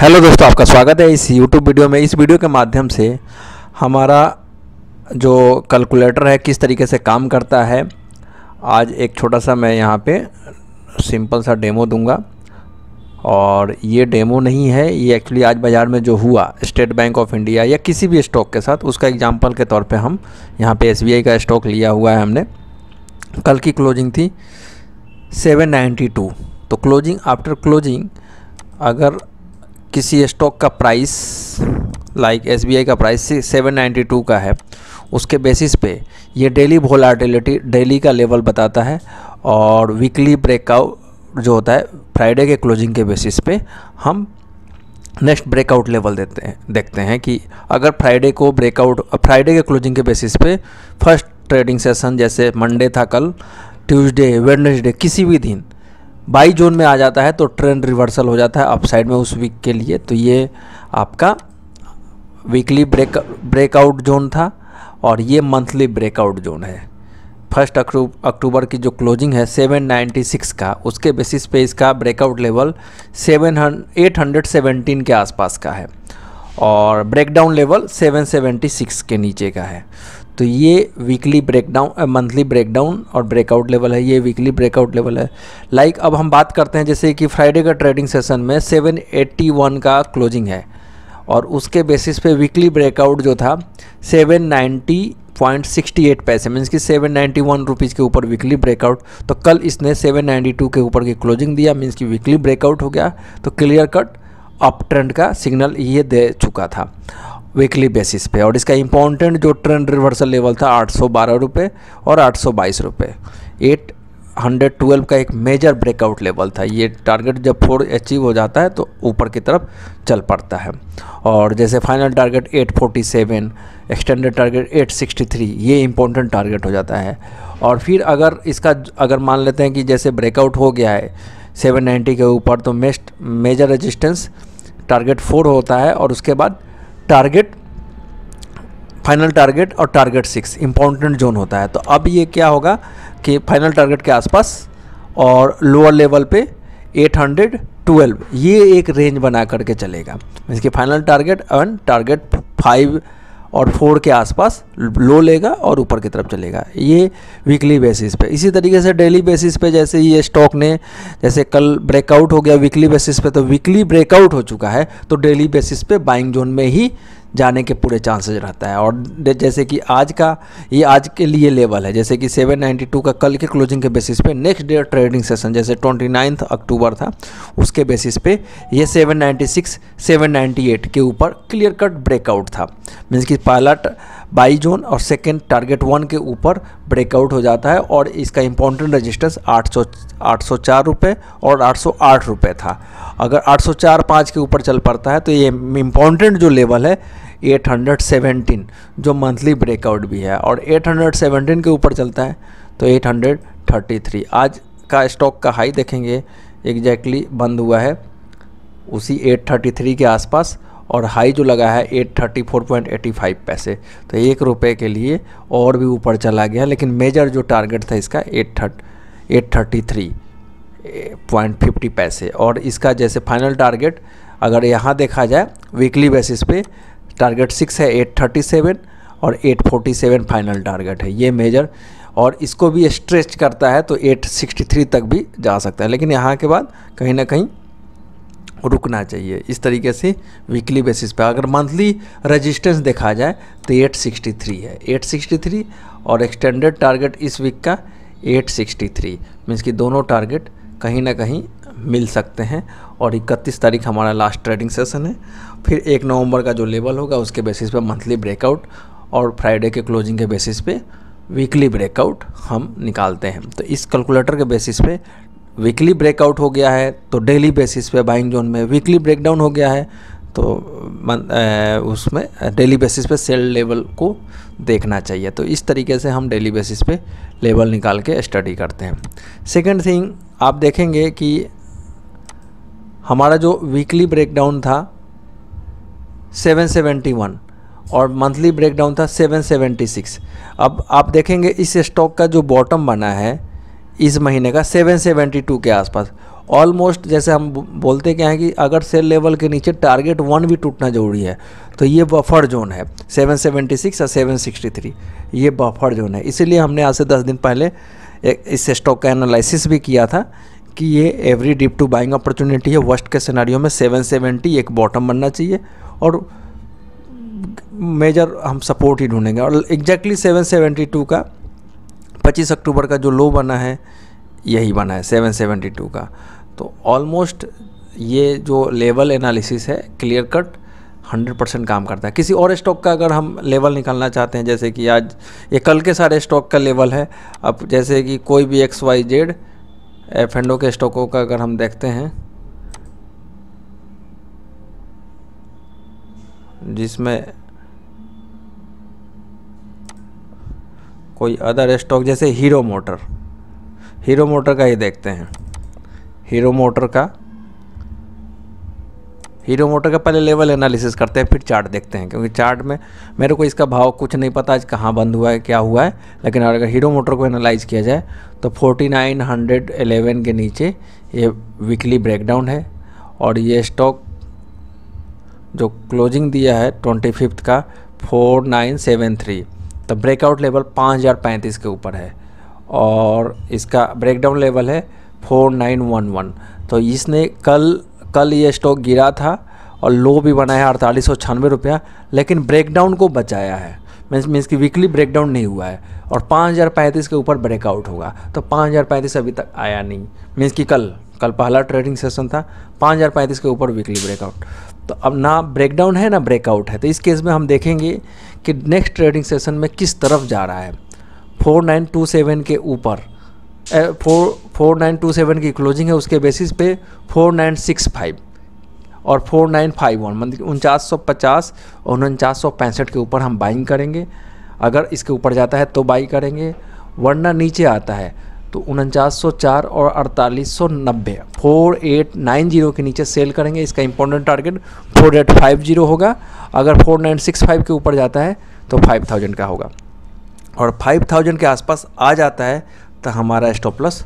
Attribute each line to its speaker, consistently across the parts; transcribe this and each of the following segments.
Speaker 1: hello दोस्तों आपका स्वागत है इस यूट्यूब वीडियो में इस वीडियो के माध्यम से हमारा जो कैलकुलेटर है किस तरीके से काम करता है आज एक छोटा सा मैं यहाँ पे सिंपल सा डेमो दूंगा और ये डेमो नहीं है ये एक्चुअली आज बाज़ार में जो हुआ स्टेट बैंक ऑफ इंडिया या किसी भी स्टॉक के साथ उसका एग्जाम्पल के तौर पर हम यहाँ पर एस का स्टॉक लिया हुआ है हमने कल की क्लोजिंग थी सेवन तो क्लोजिंग आफ्टर क्लोजिंग अगर किसी स्टॉक का प्राइस लाइक एस का प्राइस सेवन नाइन्टी टू का है उसके बेसिस पे ये डेली वोलाटिलिटी डेली का लेवल बताता है और वीकली ब्रेकआउट जो होता है फ्राइडे के क्लोजिंग के बेसिस पे हम नेक्स्ट ब्रेकआउट लेवल देते हैं देखते हैं कि अगर फ्राइडे को ब्रेकआउट फ्राइडे के क्लोजिंग के बेसिस पे फर्स्ट ट्रेडिंग सेशन जैसे मंडे था कल ट्यूसडे वेडनेसडे किसी भी दिन बाई जोन में आ जाता है तो ट्रेंड रिवर्सल हो जाता है अपसाइड में उस वीक के लिए तो ये आपका वीकली ब्रेक ब्रेकआउट जोन था और ये मंथली ब्रेकआउट जोन है फर्स्ट अक्टूबर की जो क्लोजिंग है 796 का उसके बेसिस पे इसका ब्रेकआउट लेवल 817 के आसपास का है और ब्रेकडाउन लेवल 776 के नीचे का है तो ये वीकली ब्रेकडाउन मंथली ब्रेकडाउन और ब्रेकआउट लेवल है ये वीकली ब्रेकआउट लेवल है लाइक like अब हम बात करते हैं जैसे कि फ्राइडे का ट्रेडिंग सेशन में 781 का क्लोजिंग है और उसके बेसिस पे वीकली ब्रेकआउट जो था 790.68 पैसे मीन्स कि 791 रुपीस के ऊपर वीकली ब्रेकआउट तो कल इसने 792 के ऊपर की क्लोजिंग दिया मीन्स कि वीकली ब्रेकआउट हो गया तो क्लियर कट अप ट्रेंड का सिग्नल ये दे चुका था वीकली बेसिस पे और इसका इंपॉर्टेंट जो ट्रेंड रिवर्सल लेवल था आठ सौ बारह रुपये और आठ सौ बाईस रुपये एट हंड्रेड ट्वेल्व का एक मेजर ब्रेकआउट लेवल था ये टारगेट जब फोर अचीव हो जाता है तो ऊपर की तरफ चल पड़ता है और जैसे final target eight forty seven extended target eight sixty three ये इंपॉर्टेंट टारगेट हो जाता है और फिर अगर इसका अगर मान लेते हैं कि जैसे ब्रेकआउट हो गया है सेवन नाइन्टी के ऊपर तो मेस्ट मेजर रजिस्टेंस टारगेट फोर होता है और उसके बाद टारगेट फाइनल टारगेट और टारगेट सिक्स इंपॉर्टेंट जोन होता है तो अब ये क्या होगा कि फाइनल टारगेट के आसपास और लोअर लेवल पे 800 12 ये एक रेंज बना करके चलेगा इसके final target and target five और फोर के आसपास लो लेगा और ऊपर की तरफ चलेगा ये वीकली बेसिस पे इसी तरीके से डेली बेसिस पे जैसे ये स्टॉक ने जैसे कल ब्रेकआउट हो गया वीकली बेसिस पे तो वीकली ब्रेकआउट हो चुका है तो डेली बेसिस पे बाइंग जोन में ही जाने के पूरे चांसेज रहता है और जैसे कि आज का ये आज के लिए लेवल है जैसे कि 792 का कल के क्लोजिंग के बेसिस पे नेक्स्ट डे ट्रेडिंग सेशन जैसे 29 अक्टूबर था उसके बेसिस पे ये 796 798 के ऊपर क्लियर कट ब्रेकआउट था मीन्स कि पायलट बाई जोन और सेकेंड टारगेट वन के ऊपर ब्रेकआउट हो जाता है और इसका इंपॉर्टेंट रजिस्टेंस आठ सौ रुपये और आठ रुपये था अगर आठ पाँच के ऊपर चल पड़ता है तो ये इम्पोर्टेंट जो लेवल है 817 जो मंथली ब्रेकआउट भी है और 817 के ऊपर चलता है तो 833 आज का स्टॉक का हाई देखेंगे एग्जैक्टली exactly बंद हुआ है उसी 833 के आसपास और हाई जो लगा है eight thirty four point eighty five पैसे तो एक रुपये के लिए और भी ऊपर चला गया लेकिन मेजर जो टारगेट था इसका eight thirty eight thirty three point fifty पैसे और इसका जैसे फाइनल टारगेट अगर यहाँ देखा जाए वीकली बेसिस पे टारगेट सिक्स है एट थर्टी सेवन और eight forty seven final target है ये मेजर और इसको भी स्ट्रेच करता है तो एट सिक्सटी थ्री तक भी जा सकता है लेकिन यहाँ के बाद कहीं ना कहीं रुकना चाहिए इस तरीके से वीकली बेसिस पे अगर मंथली रेजिस्टेंस देखा जाए तो 863 है 863 और एक्सटेंडेड टारगेट इस वीक का 863 मीन्स कि दोनों टारगेट कहीं ना कहीं मिल सकते हैं और इकतीस तारीख हमारा लास्ट ट्रेडिंग सेशन है फिर एक नवंबर का जो लेवल होगा उसके बेसिस पे मंथली ब्रेकआउट और फ्राइडे के क्लोजिंग के बेसिस पे वीकली ब्रेकआउट हम निकालते हैं तो इस कैलकुलेटर के बेसिस पे वीकली ब्रेकआउट हो गया है तो डेली बेसिस पे बाइंग जोन में वीकली ब्रेकडाउन हो गया है तो उसमें डेली बेसिस पे सेल लेवल को देखना चाहिए तो इस तरीके से हम डेली बेसिस पे लेवल निकाल के स्टडी करते हैं सेकंड थिंग आप देखेंगे कि हमारा जो वीकली ब्रेकडाउन था 771 और मंथली ब्रेकडाउन था 776 अब आप देखेंगे इस स्टॉक का जो बॉटम बना है इस महीने का 772 के आसपास ऑलमोस्ट जैसे हम बोलते क्या हैं कि अगर सेल लेवल के नीचे टारगेट वन भी टूटना जरूरी है तो ये बफर जोन है 776 और 763 ये बफर जोन है इसीलिए हमने आज से 10 दिन पहले एक इस स्टॉक का एनालिसिस भी किया था कि ये every dip to buying opportunity है वर्स्ट के सिनारियों में 770 एक बॉटम बनना चाहिए और मेजर हम सपोर्ट ही ढूंढेंगे और एग्जैक्टली exactly 772 का 25 अक्टूबर का जो लो बना है यही बना है 772 का तो ऑलमोस्ट ये जो लेवल एनालिसिस है क्लियर कट 100 परसेंट काम करता है किसी और स्टॉक का अगर हम लेवल निकालना चाहते हैं जैसे कि आज ये कल के सारे स्टॉक का लेवल है अब जैसे कि कोई भी X Y Z F and O के स्टॉकों का अगर हम देखते हैं जिसमें कोई अदर स्टॉक जैसे हीरो मोटर हीरो मोटर का ही देखते हैं हीरो मोटर का हीरो मोटर का पहले लेवल एनालिसिस करते हैं फिर चार्ट देखते हैं क्योंकि चार्ट में मेरे को इसका भाव कुछ नहीं पता आज कहाँ बंद हुआ है क्या हुआ है लेकिन अगर हीरो मोटर को एनालाइज किया जाए तो 4911 के नीचे ये वीकली ब्रेकडाउन है और ये स्टॉक जो क्लोजिंग दिया है ट्वेंटी का थ्री तो ब्रेकआउट लेवल पाँच हज़ार पैंतीस के ऊपर है और इसका ब्रेकडाउन लेवल है फोर नाइन वन वन तो इसने कल कल ये स्टॉक गिरा था और लो भी बनाया है अड़तालीस सौ छियानवे रुपया लेकिन ब्रेकडाउन को बचाया है मीन्स मीन्स की वीकली ब्रेकडाउन नहीं हुआ है और पाँच हज़ार पैंतीस के ऊपर ब्रेकआउट होगा तो पाँच हज़ार पैंतीस अभी तक आया नहीं मीन्स कि कल कल पहला ट्रेडिंग सेशन था पाँच हज़ार पैंतीस के ऊपर वीकली ब्रेकआउट तो अब ना ब्रेकडाउन है ना ब्रेकआउट है तो इस केस में हम देखेंगे कि नेक्स्ट ट्रेडिंग सेशन में किस तरफ जा रहा है फोर नाइन टू सेवन के ऊपर four four nine two seven की क्लोजिंग है उसके बेसिस पे फोर नाइन सिक्स फाइव और फोर नाइन फाइव वन मतलब उनचास सौ पचास और उनचास सौ पैंसठ के ऊपर हम बाइंग करेंगे अगर इसके ऊपर जाता है तो बाई करेंगे वरना नीचे आता है तो उनचास और अड़तालीस सौ नब्बे फोर एट नाइन जीरो के नीचे सेल करेंगे इसका important target four eight five zero होगा अगर फोर नाइन सिक्स फाइव के ऊपर जाता है तो फाइव थाउजेंड का होगा और फाइव थाउजेंड के आसपास आ जाता है तो हमारा stop loss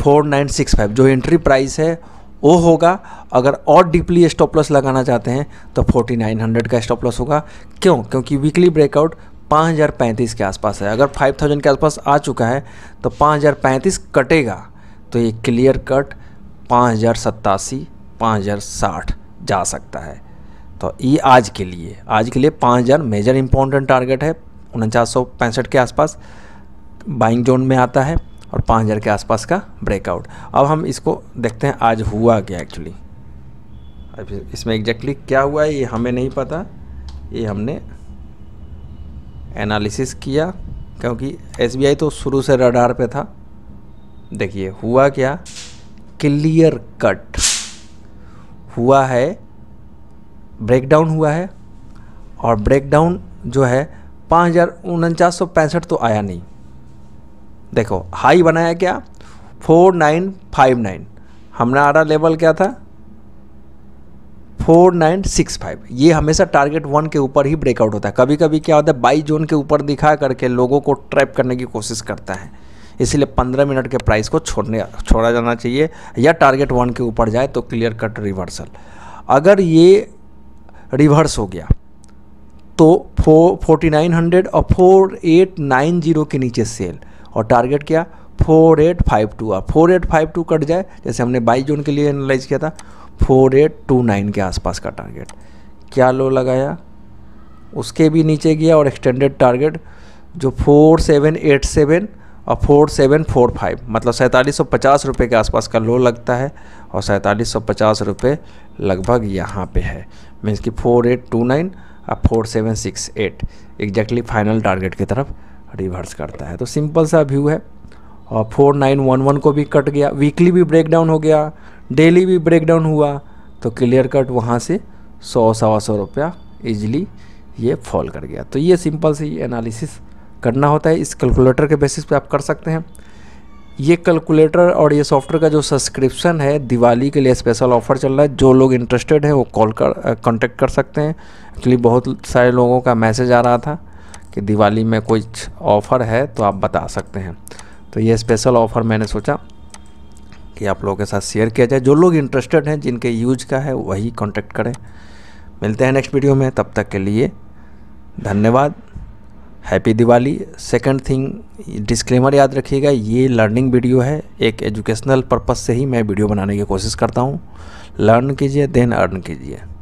Speaker 1: four nine six five जो एंट्री प्राइस है वो होगा अगर और डीपली स्टॉप लॉस लगाना चाहते हैं तो 4900 का स्टॉप लॉस होगा क्यों क्योंकि वीकली ब्रेकआउट पाँच हज़ार पैंतीस के आसपास है अगर फाइव थाउजेंड के आसपास आ चुका है तो पाँच हज़ार पैंतीस कटेगा तो ये क्लियर कट पाँच हज़ार सत्तासी पाँच हज़ार साठ जा सकता है तो ये आज के लिए आज के लिए पाँच हज़ार मेजर इम्पोर्टेंट टारगेट है उनचास सौ पैंसठ के आसपास बाइंग जोन में आता है और पाँच हज़ार के आसपास का ब्रेकआउट अब हम इसको देखते हैं आज हुआ क्या एक्चुअली अब इसमें एग्जैक्टली क्या हुआ है ये हमें नहीं पता ये हमने एनालिसिस किया क्योंकि एसबीआई तो शुरू से रडार पे था देखिए हुआ क्या क्लियर कट हुआ है ब्रेकडाउन हुआ है और ब्रेकडाउन जो है पाँच हज़ार तो आया नहीं देखो हाई बनाया क्या four nine five nine level क्या था फोर नाइन सिक्स फाइव ये हमेशा टारगेट वन के ऊपर ही ब्रेकआउट होता है कभी कभी क्या होता है बाई जोन के ऊपर दिखा करके लोगों को ट्रैप करने की कोशिश करता है इसीलिए पंद्रह मिनट के प्राइस को छोड़ने छोड़ा जाना चाहिए या टारगेट वन के ऊपर जाए तो क्लियर कट रिवर्सल अगर ये रिवर्स हो गया तो फो फोर्टी नाइन हंड्रेड और फोर एट नाइन जीरो के नीचे सेल और टारगेट क्या फोर एट फाइव टू और four eight five two cut जाए जैसे हमने बाई जोन के लिए एनालाइज किया था फोर एट टू नाइन के आसपास का टारगेट क्या लो लगाया उसके भी नीचे गया और एक्सटेंडेड टारगेट जो फोर सेवन एट सेवन और फोर सेवन फोर फाइव मतलब सैंतालीस सौ पचास रुपये के आसपास का लो लगता है और सैंतालीस सौ पचास रुपये लगभग यहाँ पे है मीन्स कि फोर एट टू नाइन और four seven six eight exactly final target की तरफ रिवर्स करता है तो सिंपल सा व्यू है और फोर नाइन वन वन को भी कट गया वीकली भी ब्रेक डाउन हो गया डेली भी ब्रेकडाउन हुआ तो क्लियर कट वहाँ से सौ सवा सौ रुपया ईजिली ये फॉल कर गया तो ये सिंपल सी एनालिसिस करना होता है इस कैलकुलेटर के बेसिस पे आप कर सकते हैं ये कैलकुलेटर और ये सॉफ्टवेयर का जो सब्सक्रिप्शन है दिवाली के लिए स्पेशल ऑफर चल रहा है जो लोग इंटरेस्टेड हैं वो कॉल कर कॉन्टेक्ट कर सकते हैं एक्चुअली बहुत सारे लोगों का मैसेज आ रहा था कि दिवाली में कुछ ऑफ़र है तो आप बता सकते हैं तो ये स्पेशल ऑफ़र मैंने सोचा कि आप लोगों के साथ शेयर किया जाए जो लोग इंटरेस्टेड हैं जिनके यूज का है वही कॉन्टेक्ट करें मिलते हैं नेक्स्ट वीडियो में तब तक के लिए धन्यवाद happy Diwali second thing disclaimer याद रखिएगा ये लर्निंग वीडियो है एक एजुकेशनल पर्पज से ही मैं वीडियो बनाने की कोशिश करता हूँ लर्न कीजिए देन अर्न कीजिए